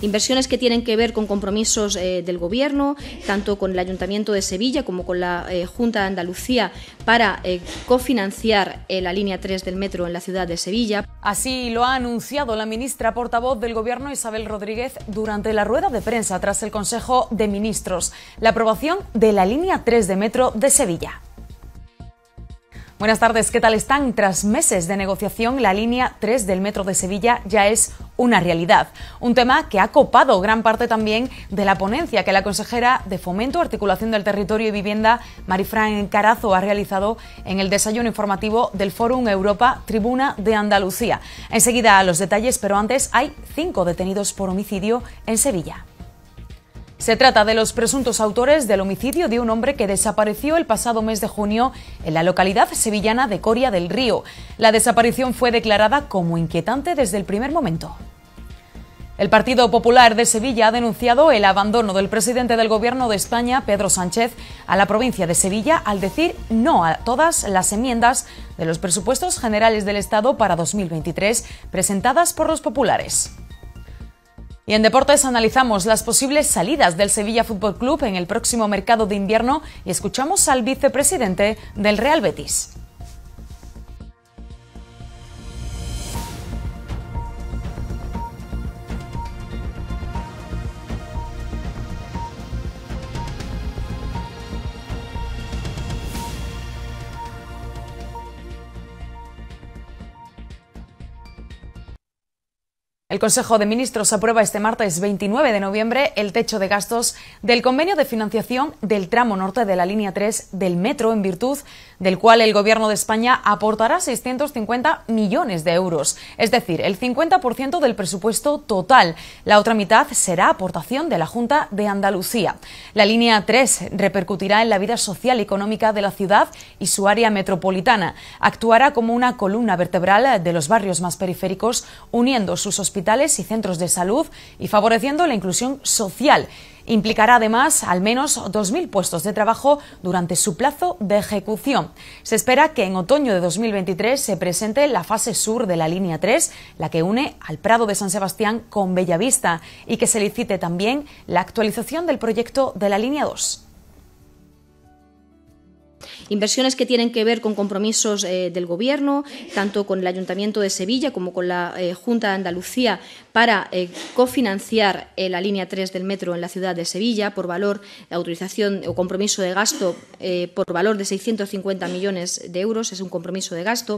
Inversiones que tienen que ver con compromisos eh, del Gobierno, tanto con el Ayuntamiento de Sevilla como con la eh, Junta de Andalucía, para eh, cofinanciar la línea 3 del metro en la ciudad de Sevilla. Así lo ha anunciado la ministra portavoz del Gobierno, Isabel Rodríguez, durante la rueda de prensa tras el Consejo de Ministros, la aprobación de la línea 3 de metro de Sevilla. Buenas tardes, ¿qué tal están? Tras meses de negociación, la línea 3 del Metro de Sevilla ya es una realidad. Un tema que ha copado gran parte también de la ponencia que la consejera de Fomento, Articulación del Territorio y Vivienda, Marifran Carazo, ha realizado en el desayuno informativo del Fórum Europa Tribuna de Andalucía. Enseguida los detalles, pero antes hay cinco detenidos por homicidio en Sevilla. Se trata de los presuntos autores del homicidio de un hombre que desapareció el pasado mes de junio en la localidad sevillana de Coria del Río. La desaparición fue declarada como inquietante desde el primer momento. El Partido Popular de Sevilla ha denunciado el abandono del presidente del Gobierno de España, Pedro Sánchez, a la provincia de Sevilla al decir no a todas las enmiendas de los presupuestos generales del Estado para 2023 presentadas por los populares. Y en deportes analizamos las posibles salidas del Sevilla Fútbol Club en el próximo mercado de invierno y escuchamos al vicepresidente del Real Betis. El Consejo de Ministros aprueba este martes 29 de noviembre el techo de gastos del convenio de financiación del tramo norte de la línea 3 del metro, en virtud del cual el Gobierno de España aportará 650 millones de euros, es decir, el 50% del presupuesto total. La otra mitad será aportación de la Junta de Andalucía. La línea 3 repercutirá en la vida social y económica de la ciudad y su área metropolitana. Actuará como una columna vertebral de los barrios más periféricos, uniendo sus hospitales y centros de salud y favoreciendo la inclusión social. Implicará además al menos 2.000 puestos de trabajo durante su plazo de ejecución. Se espera que en otoño de 2023 se presente la fase sur de la línea 3, la que une al Prado de San Sebastián con Bellavista, y que se licite también la actualización del proyecto de la línea 2. Inversiones que tienen que ver con compromisos eh, del Gobierno, tanto con el Ayuntamiento de Sevilla como con la eh, Junta de Andalucía, para eh, cofinanciar la línea 3 del metro en la ciudad de Sevilla por valor, autorización o compromiso de gasto por valor de 650 millones de euros, es un compromiso de gasto.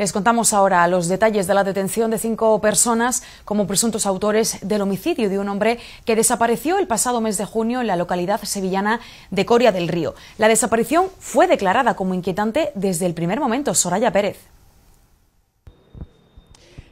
Les contamos ahora los detalles de la detención de cinco personas como presuntos autores del homicidio de un hombre que desapareció el pasado mes de junio en la localidad sevillana de Coria del Río. La desaparición fue declarada como inquietante desde el primer momento. Soraya Pérez.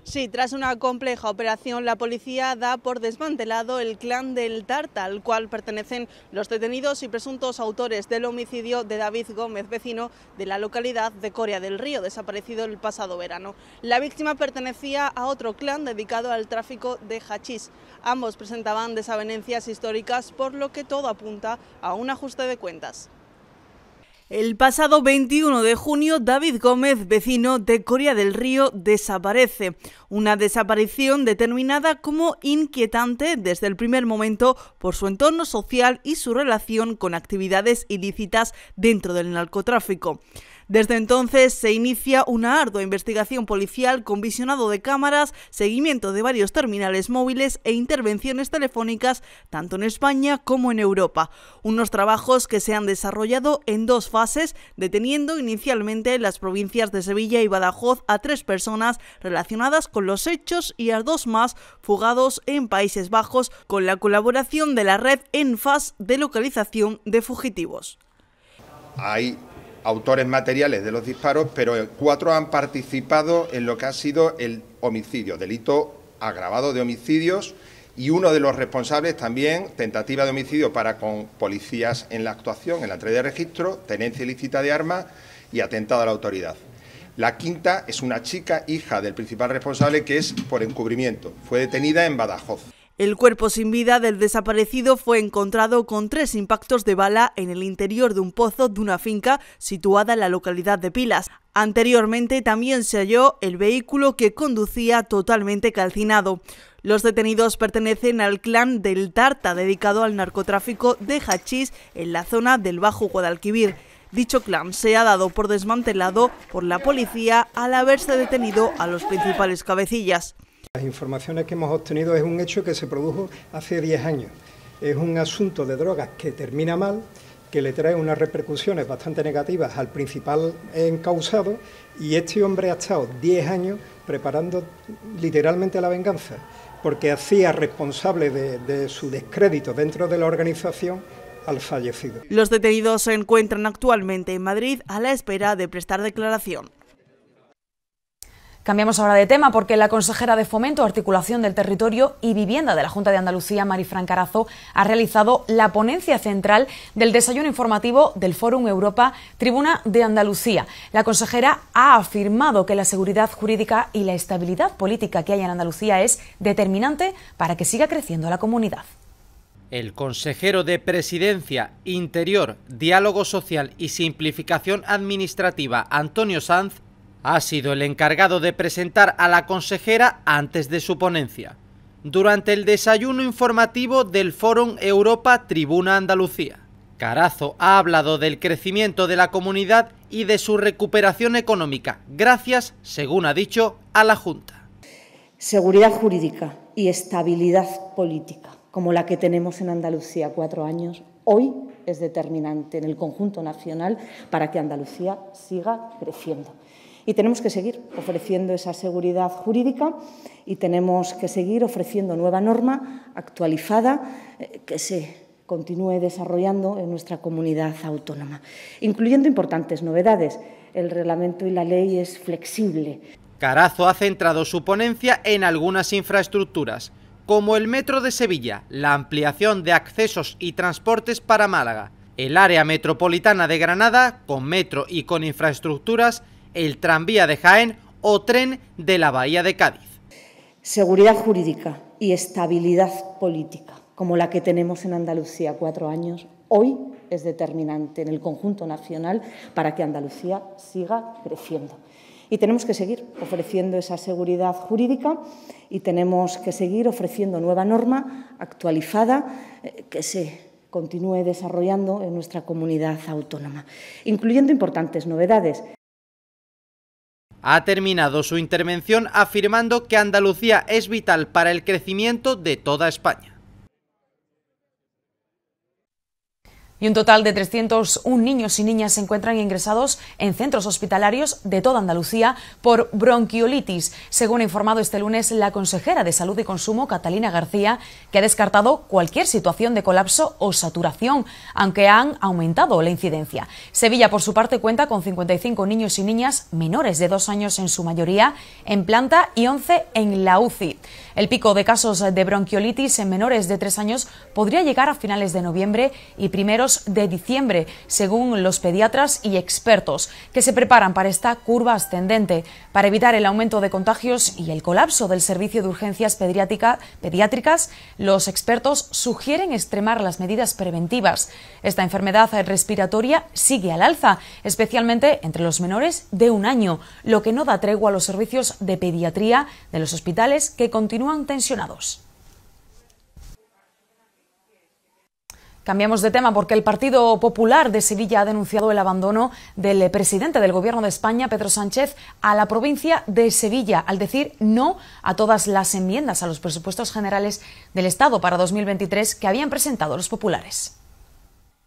Sí, tras una compleja operación, la policía da por desmantelado el clan del Tarta, al cual pertenecen los detenidos y presuntos autores del homicidio de David Gómez, vecino de la localidad de Corea del Río, desaparecido el pasado verano. La víctima pertenecía a otro clan dedicado al tráfico de hachís. Ambos presentaban desavenencias históricas, por lo que todo apunta a un ajuste de cuentas. El pasado 21 de junio, David Gómez, vecino de Coria del Río, desaparece. Una desaparición determinada como inquietante desde el primer momento por su entorno social y su relación con actividades ilícitas dentro del narcotráfico. Desde entonces se inicia una ardua investigación policial con visionado de cámaras, seguimiento de varios terminales móviles e intervenciones telefónicas tanto en España como en Europa. Unos trabajos que se han desarrollado en dos fases, deteniendo inicialmente en las provincias de Sevilla y Badajoz a tres personas relacionadas con los hechos y a dos más fugados en Países Bajos con la colaboración de la red ENFAS de localización de fugitivos. Hay autores materiales de los disparos, pero cuatro han participado en lo que ha sido el homicidio, delito agravado de homicidios y uno de los responsables también, tentativa de homicidio para con policías en la actuación, en la entrega de registro, tenencia ilícita de armas y atentado a la autoridad. La quinta es una chica, hija del principal responsable, que es por encubrimiento. Fue detenida en Badajoz. El cuerpo sin vida del desaparecido fue encontrado con tres impactos de bala en el interior de un pozo de una finca situada en la localidad de Pilas. Anteriormente también se halló el vehículo que conducía totalmente calcinado. Los detenidos pertenecen al clan del Tarta, dedicado al narcotráfico de hachís en la zona del Bajo Guadalquivir. Dicho clan se ha dado por desmantelado por la policía al haberse detenido a los principales cabecillas. Las informaciones que hemos obtenido es un hecho que se produjo hace 10 años. Es un asunto de drogas que termina mal, que le trae unas repercusiones bastante negativas al principal encausado y este hombre ha estado 10 años preparando literalmente la venganza, porque hacía responsable de su descrédito dentro de la organización al fallecido. Los detenidos se encuentran actualmente en Madrid a la espera de prestar declaración. Cambiamos ahora de tema porque la consejera de Fomento, Articulación del Territorio y Vivienda de la Junta de Andalucía, Marifran Carazo, ha realizado la ponencia central del desayuno informativo del Fórum Europa Tribuna de Andalucía. La consejera ha afirmado que la seguridad jurídica y la estabilidad política que hay en Andalucía es determinante para que siga creciendo la comunidad. El consejero de Presidencia, Interior, Diálogo Social y Simplificación Administrativa, Antonio Sanz, ha sido el encargado de presentar a la consejera antes de su ponencia, durante el desayuno informativo del Fórum Europa Tribuna Andalucía. Carazo ha hablado del crecimiento de la comunidad y de su recuperación económica, gracias, según ha dicho, a la Junta. Seguridad jurídica y estabilidad política, como la que tenemos en Andalucía cuatro años, hoy es determinante en el conjunto nacional para que Andalucía siga creciendo. Y tenemos que seguir ofreciendo esa seguridad jurídica y tenemos que seguir ofreciendo nueva norma actualizada eh, que se continúe desarrollando en nuestra comunidad autónoma, incluyendo importantes novedades. El reglamento y la ley es flexible. Carazo ha centrado su ponencia en algunas infraestructuras, como el Metro de Sevilla, la ampliación de accesos y transportes para Málaga, el área metropolitana de Granada, con metro y con infraestructuras, el tranvía de Jaén o tren de la Bahía de Cádiz. Seguridad jurídica y estabilidad política, como la que tenemos en Andalucía cuatro años, hoy es determinante en el conjunto nacional para que Andalucía siga creciendo. Y tenemos que seguir ofreciendo esa seguridad jurídica y tenemos que seguir ofreciendo nueva norma actualizada eh, que se continúe desarrollando en nuestra comunidad autónoma, incluyendo importantes novedades ha terminado su intervención afirmando que Andalucía es vital para el crecimiento de toda España. Y un total de 301 niños y niñas se encuentran ingresados en centros hospitalarios de toda Andalucía por bronquiolitis, según ha informado este lunes la consejera de Salud y Consumo, Catalina García, que ha descartado cualquier situación de colapso o saturación, aunque han aumentado la incidencia. Sevilla, por su parte, cuenta con 55 niños y niñas menores de dos años en su mayoría en planta y 11 en la UCI. El pico de casos de bronquiolitis en menores de tres años podría llegar a finales de noviembre y primero de diciembre, según los pediatras y expertos, que se preparan para esta curva ascendente, para evitar el aumento de contagios y el colapso del servicio de urgencias pediátricas. Los expertos sugieren extremar las medidas preventivas. Esta enfermedad respiratoria sigue al alza, especialmente entre los menores de un año, lo que no da tregua a los servicios de pediatría de los hospitales que continúan tensionados. Cambiamos de tema porque el Partido Popular de Sevilla ha denunciado el abandono del presidente del Gobierno de España, Pedro Sánchez, a la provincia de Sevilla, al decir no a todas las enmiendas a los presupuestos generales del Estado para 2023 que habían presentado los populares.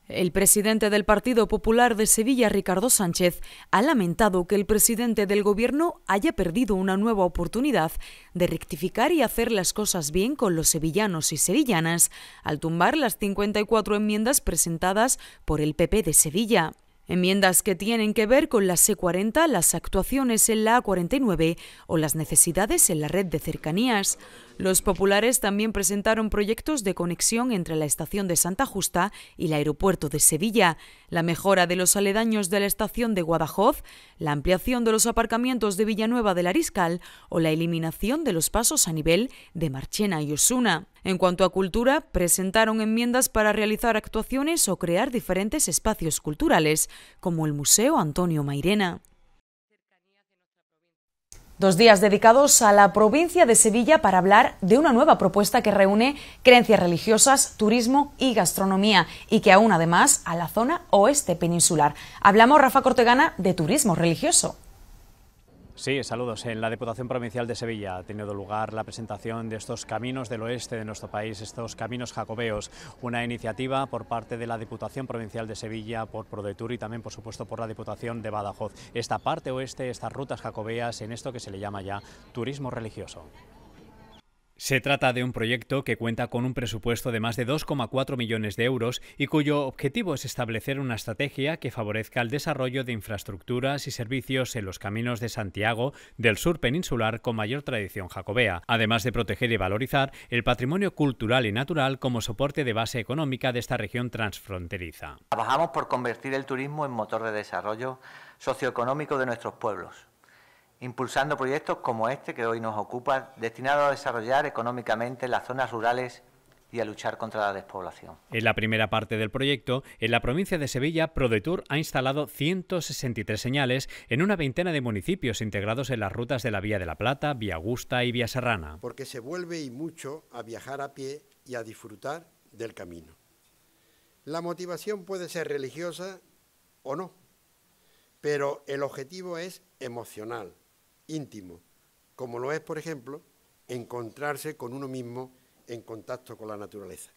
El presidente del Partido Popular de Sevilla, Ricardo Sánchez, ha lamentado que el presidente del Gobierno haya perdido una nueva oportunidad de rectificar y hacer las cosas bien con los sevillanos y sevillanas al tumbar las 54 enmiendas presentadas por el PP de Sevilla. Enmiendas que tienen que ver con las e C40, las actuaciones en la A49 o las necesidades en la red de cercanías. Los populares también presentaron proyectos de conexión entre la estación de Santa Justa y el aeropuerto de Sevilla, la mejora de los aledaños de la estación de Guadajoz, la ampliación de los aparcamientos de Villanueva la Ariscal o la eliminación de los pasos a nivel de Marchena y Osuna. En cuanto a cultura, presentaron enmiendas para realizar actuaciones o crear diferentes espacios culturales, como el Museo Antonio Mairena. Dos días dedicados a la provincia de Sevilla para hablar de una nueva propuesta que reúne creencias religiosas, turismo y gastronomía y que aún además a la zona oeste peninsular. Hablamos, Rafa Cortegana, de turismo religioso. Sí, saludos. En la Diputación Provincial de Sevilla ha tenido lugar la presentación de estos caminos del oeste de nuestro país, estos caminos jacobeos, una iniciativa por parte de la Diputación Provincial de Sevilla, por Prodetur y también, por supuesto, por la Diputación de Badajoz. Esta parte oeste, estas rutas jacobeas, en esto que se le llama ya turismo religioso. Se trata de un proyecto que cuenta con un presupuesto de más de 2,4 millones de euros y cuyo objetivo es establecer una estrategia que favorezca el desarrollo de infraestructuras y servicios en los caminos de Santiago del sur peninsular con mayor tradición jacobea, además de proteger y valorizar el patrimonio cultural y natural como soporte de base económica de esta región transfronteriza. Trabajamos por convertir el turismo en motor de desarrollo socioeconómico de nuestros pueblos impulsando proyectos como este que hoy nos ocupa, destinados a desarrollar económicamente las zonas rurales y a luchar contra la despoblación. En la primera parte del proyecto, en la provincia de Sevilla, ProDetour ha instalado 163 señales en una veintena de municipios integrados en las rutas de la Vía de la Plata, Vía Augusta y Vía Serrana. Porque se vuelve y mucho a viajar a pie y a disfrutar del camino. La motivación puede ser religiosa o no, pero el objetivo es emocional, íntimo, como lo es, por ejemplo, encontrarse con uno mismo en contacto con la naturaleza.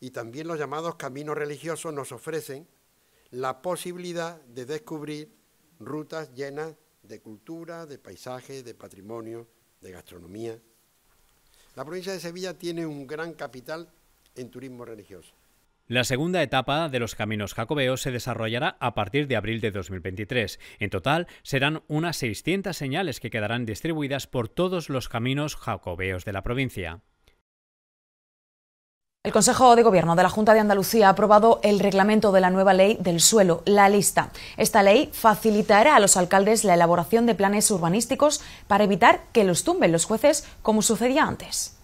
Y también los llamados caminos religiosos nos ofrecen la posibilidad de descubrir rutas llenas de cultura, de paisaje, de patrimonio, de gastronomía. La provincia de Sevilla tiene un gran capital en turismo religioso. La segunda etapa de los caminos jacobeos se desarrollará a partir de abril de 2023. En total, serán unas 600 señales que quedarán distribuidas por todos los caminos jacobeos de la provincia. El Consejo de Gobierno de la Junta de Andalucía ha aprobado el reglamento de la nueva ley del suelo, la lista. Esta ley facilitará a los alcaldes la elaboración de planes urbanísticos para evitar que los tumben los jueces, como sucedía antes.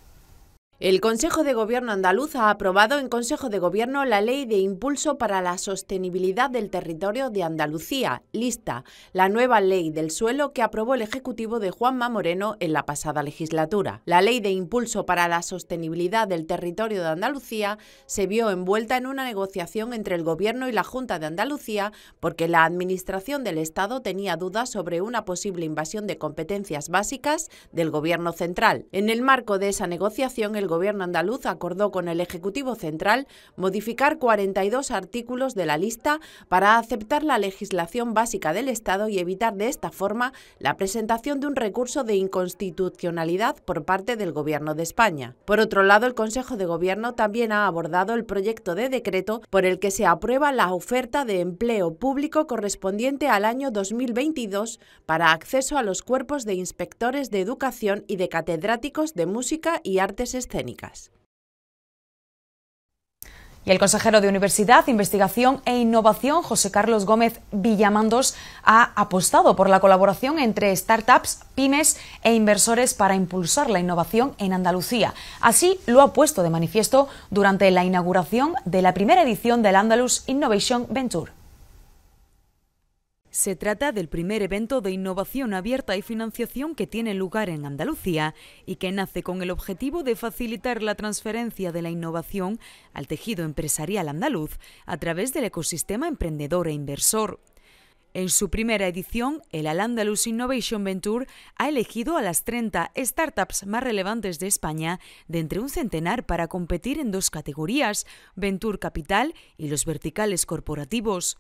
El Consejo de Gobierno andaluz ha aprobado en Consejo de Gobierno la Ley de Impulso para la Sostenibilidad del Territorio de Andalucía, lista, la nueva ley del suelo que aprobó el Ejecutivo de Juanma Moreno en la pasada legislatura. La Ley de Impulso para la Sostenibilidad del Territorio de Andalucía se vio envuelta en una negociación entre el Gobierno y la Junta de Andalucía porque la Administración del Estado tenía dudas sobre una posible invasión de competencias básicas del Gobierno central. En el marco de esa negociación, el el Gobierno andaluz acordó con el Ejecutivo Central modificar 42 artículos de la lista para aceptar la legislación básica del Estado y evitar de esta forma la presentación de un recurso de inconstitucionalidad por parte del Gobierno de España. Por otro lado, el Consejo de Gobierno también ha abordado el proyecto de decreto por el que se aprueba la oferta de empleo público correspondiente al año 2022 para acceso a los cuerpos de inspectores de educación y de catedráticos de música y artes escénicas y el consejero de Universidad, Investigación e Innovación, José Carlos Gómez Villamandos, ha apostado por la colaboración entre startups, pymes e inversores para impulsar la innovación en Andalucía. Así lo ha puesto de manifiesto durante la inauguración de la primera edición del Andalus Innovation Venture. Se trata del primer evento de innovación abierta y financiación que tiene lugar en Andalucía y que nace con el objetivo de facilitar la transferencia de la innovación al tejido empresarial andaluz a través del ecosistema emprendedor e inversor. En su primera edición, el Al-Andalus Innovation Venture ha elegido a las 30 startups más relevantes de España de entre un centenar para competir en dos categorías, Venture Capital y los verticales corporativos.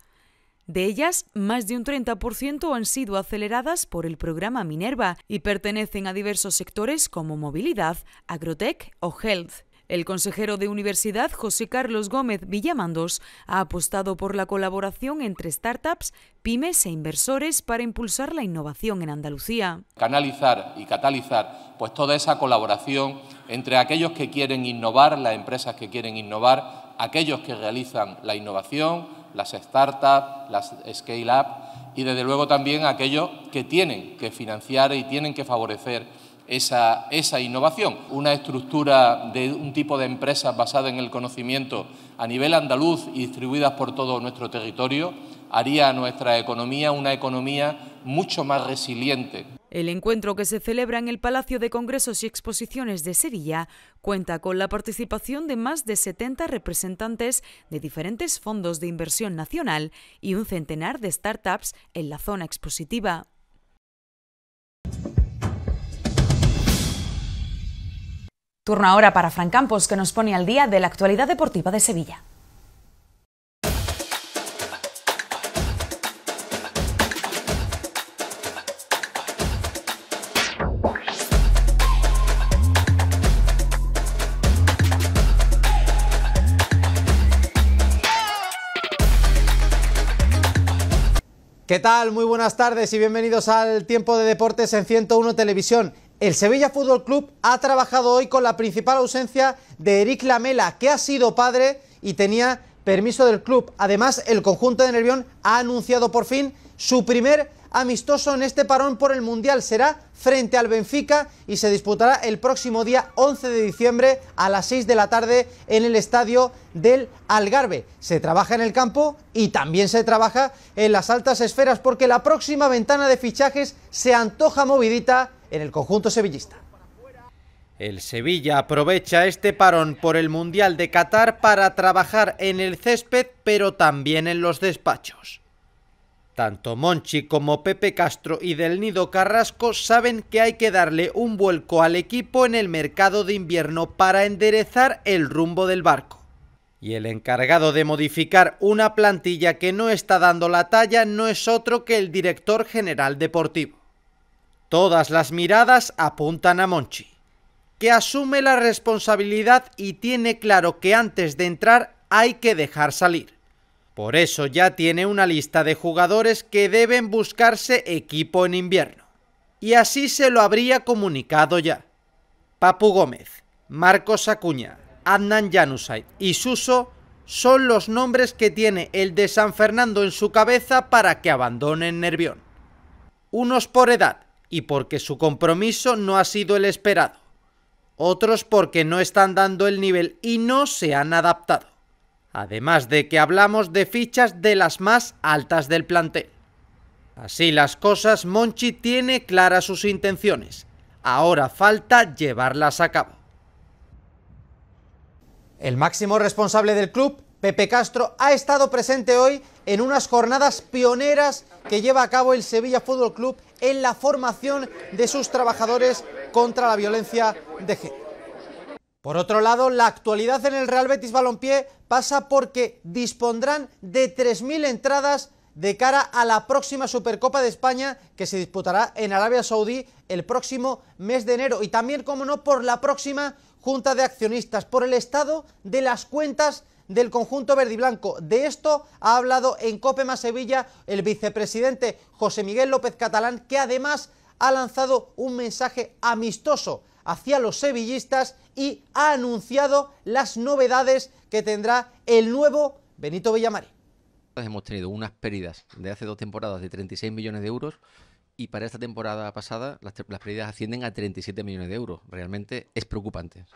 De ellas, más de un 30% han sido aceleradas por el programa Minerva y pertenecen a diversos sectores como movilidad, agrotech o health. El consejero de Universidad, José Carlos Gómez Villamandos, ha apostado por la colaboración entre startups, pymes e inversores para impulsar la innovación en Andalucía. Canalizar y catalizar pues toda esa colaboración entre aquellos que quieren innovar, las empresas que quieren innovar, aquellos que realizan la innovación, las startups, las scale-up y desde luego también aquellos que tienen que financiar y tienen que favorecer esa, esa innovación. Una estructura de un tipo de empresas basada en el conocimiento a nivel andaluz y distribuidas por todo nuestro territorio haría a nuestra economía una economía mucho más resiliente el encuentro que se celebra en el Palacio de Congresos y Exposiciones de Sevilla cuenta con la participación de más de 70 representantes de diferentes fondos de inversión nacional y un centenar de startups en la zona expositiva. Turno ahora para Fran Campos, que nos pone al día de la actualidad deportiva de Sevilla. ¿Qué tal? Muy buenas tardes y bienvenidos al Tiempo de Deportes en 101 Televisión. El Sevilla Fútbol Club ha trabajado hoy con la principal ausencia de Eric Lamela, que ha sido padre y tenía permiso del club. Además, el conjunto de Nervión ha anunciado por fin su primer amistoso en este parón por el Mundial. Será frente al Benfica y se disputará el próximo día 11 de diciembre a las 6 de la tarde en el estadio del Algarve. Se trabaja en el campo y también se trabaja en las altas esferas porque la próxima ventana de fichajes se antoja movidita en el conjunto sevillista. El Sevilla aprovecha este parón por el Mundial de Qatar para trabajar en el césped, pero también en los despachos. Tanto Monchi como Pepe Castro y Del Nido Carrasco saben que hay que darle un vuelco al equipo en el mercado de invierno para enderezar el rumbo del barco. Y el encargado de modificar una plantilla que no está dando la talla no es otro que el director general deportivo. Todas las miradas apuntan a Monchi, que asume la responsabilidad y tiene claro que antes de entrar hay que dejar salir. Por eso ya tiene una lista de jugadores que deben buscarse equipo en invierno. Y así se lo habría comunicado ya. Papu Gómez, Marcos Acuña, Adnan Januzaj y Suso son los nombres que tiene el de San Fernando en su cabeza para que abandonen Nervión. Unos por edad y porque su compromiso no ha sido el esperado. Otros porque no están dando el nivel y no se han adaptado. Además de que hablamos de fichas de las más altas del plantel. Así las cosas, Monchi tiene claras sus intenciones. Ahora falta llevarlas a cabo. El máximo responsable del club, Pepe Castro, ha estado presente hoy en unas jornadas pioneras que lleva a cabo el Sevilla Fútbol Club en la formación de sus trabajadores contra la violencia de género. Por otro lado, la actualidad en el Real Betis Balompié pasa porque dispondrán de 3.000 entradas de cara a la próxima Supercopa de España que se disputará en Arabia Saudí el próximo mes de enero y también, como no, por la próxima Junta de Accionistas, por el estado de las cuentas del conjunto verde y blanco. De esto ha hablado en Copema Sevilla el vicepresidente José Miguel López Catalán, que además ha lanzado un mensaje amistoso hacia los sevillistas y ha anunciado las novedades que tendrá el nuevo Benito Villamarín. Hemos tenido unas pérdidas de hace dos temporadas de 36 millones de euros y para esta temporada pasada las, pérdidas ascienden a 37 millones de euros. Realmente es preocupante.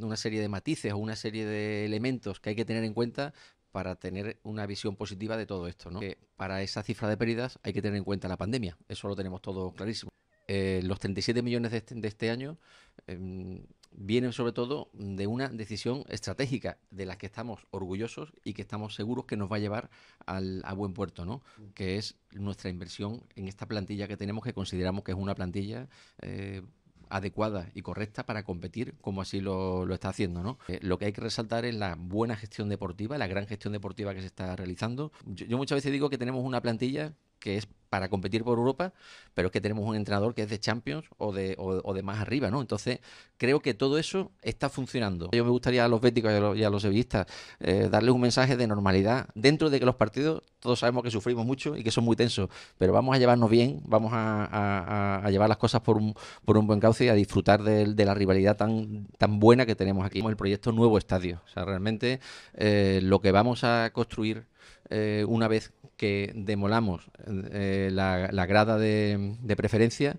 una serie de matices o una serie de elementos que hay que tener en cuenta para tener una visión positiva de todo esto. ¿no? para esa cifra de pérdidas hay que tener en cuenta la pandemia. Eso lo tenemos todo clarísimo. Eh, los 37 millones de este, este año Em, viene vienen sobre todo de una decisión estratégica de las que estamos orgullosos y que estamos seguros que nos va a llevar al, a buen puerto, ¿no? Que es nuestra inversión en esta plantilla que tenemos, que consideramos que es una plantilla eh, adecuada y correcta para competir como así lo, está haciendo. ¿no? Eh, lo que hay que resaltar es la buena gestión deportiva, la gran gestión deportiva que se está realizando. yo muchas veces digo que tenemos una plantilla que es para competir por Europa, pero es que tenemos un entrenador que es de Champions o de, más arriba, ¿no? Entonces, creo que todo eso está funcionando. Yo me gustaría a los béticos y a los, sevillistas eh, darles un mensaje de normalidad. Dentro de que los partidos, todos sabemos que sufrimos mucho y que son muy tensos, pero vamos a llevarnos bien, vamos a, llevar las cosas por un, buen cauce y a disfrutar de, la rivalidad tan, buena que tenemos aquí. Como el proyecto Nuevo Estadio. O sea, realmente eh, lo que vamos a construir eh, una vez que demolamos eh, la, grada de, preferencia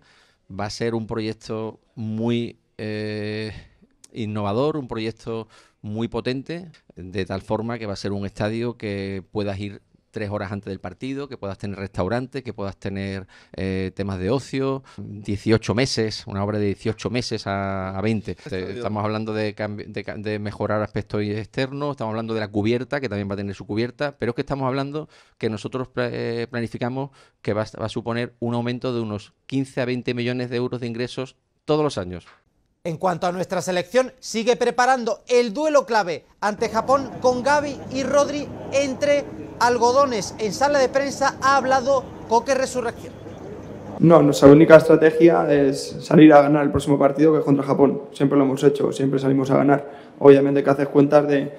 va a ser un proyecto muy eh, innovador, un proyecto muy potente, de tal forma que va a ser un estadio que puedas ir tres horas antes del partido, que puedas tener restaurantes... que puedas tener eh, temas de ocio, 18 meses, una obra de 18 meses a, 20. Estamos hablando de, mejorar aspectos externos, estamos hablando de la cubierta, que también va a tener su cubierta, pero es que estamos hablando que nosotros eh, planificamos que va, va a suponer un aumento de unos 15 a 20 millones de euros de ingresos todos los años. En cuanto a nuestra selección, sigue preparando el duelo clave ante Japón con Gaby y Rodri entre Algodones en sala de prensa ha hablado con qué resurrección. No, nuestra única estrategia es salir a ganar el próximo partido que es contra Japón. Siempre lo hemos hecho, siempre salimos a ganar. Obviamente que haces cuentas de,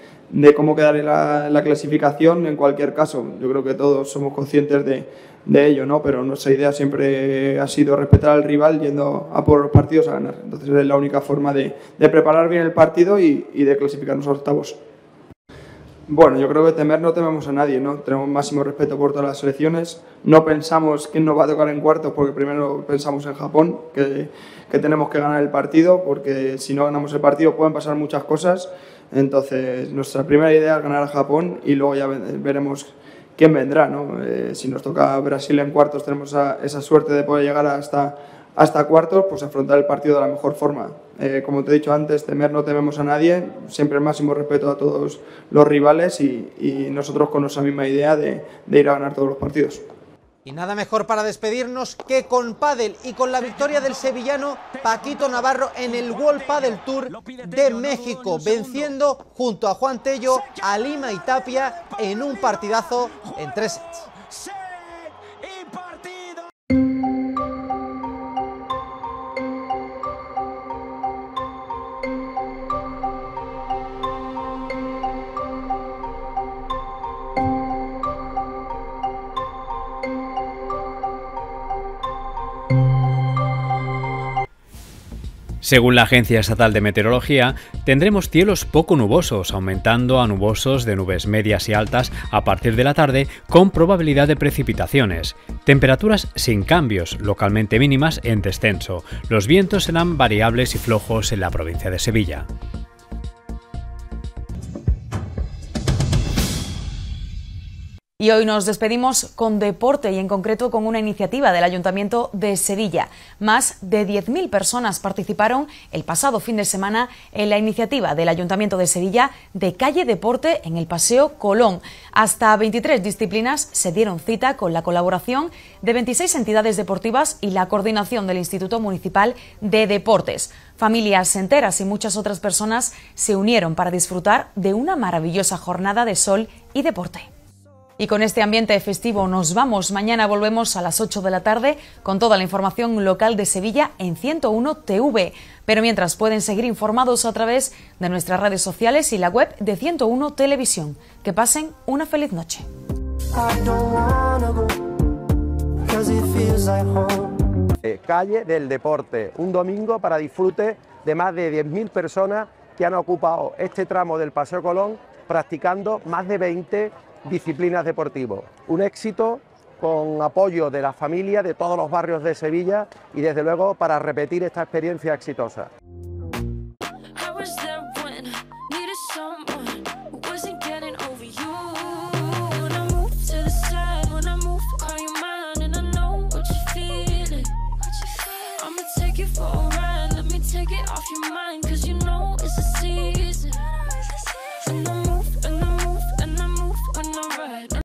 cómo quedar la, clasificación en cualquier caso. Yo creo que todos somos conscientes de, ello, ¿no? Pero nuestra idea siempre ha sido respetar al rival yendo a por los partidos a ganar. Entonces es la única forma de, preparar bien el partido y, y de clasificarnos a octavos. Bueno, yo creo que temer no tememos a nadie, ¿no? Tenemos máximo respeto por todas las selecciones. No pensamos quién nos va a tocar en cuartos porque primero pensamos en Japón, que, tenemos que ganar el partido, porque si no ganamos el partido pueden pasar muchas cosas. Entonces, nuestra primera idea es ganar a Japón y luego ya veremos quién vendrá, ¿no? Eh, si nos toca Brasil en cuartos tenemos esa suerte de poder llegar hasta hasta cuartos, pues afrontar el partido de la mejor forma. Eh, como te he dicho antes, temer no tememos a nadie, siempre el máximo respeto a todos los rivales y, nosotros con esa misma idea de, ir a ganar todos los partidos. Y nada mejor para despedirnos que con Padel y con la victoria del sevillano Paquito Navarro en el World Padel Tour de México, venciendo junto a Juan Tello a Lima y Tapia en un partidazo en tres sets. Según la Agencia Estatal de Meteorología, tendremos cielos poco nubosos, aumentando a nubosos de nubes medias y altas a partir de la tarde con probabilidad de precipitaciones. Temperaturas sin cambios, localmente mínimas en descenso. Los vientos serán variables y flojos en la provincia de Sevilla. Y hoy nos despedimos con deporte y en concreto con una iniciativa del Ayuntamiento de Sevilla. Más de 10.000 personas participaron el pasado fin de semana en la iniciativa del Ayuntamiento de Sevilla de Calle Deporte en el Paseo Colón. Hasta 23 disciplinas se dieron cita con la colaboración de 26 entidades deportivas y la coordinación del Instituto Municipal de Deportes. Familias enteras y muchas otras personas se unieron para disfrutar de una maravillosa jornada de sol y deporte. Y con este ambiente festivo nos vamos. Mañana volvemos a las 8 de la tarde con toda la información local de Sevilla en 101 TV. Pero mientras pueden seguir informados a través de nuestras redes sociales y la web de 101 Televisión. Que pasen una feliz noche. Eh, calle del Deporte, un domingo para disfrute de más de 10.000 personas que han ocupado este tramo del Paseo Colón practicando más de 20 disciplinas deportivas. Un éxito con apoyo de la familia de todos los barrios de Sevilla y desde luego para repetir esta experiencia exitosa.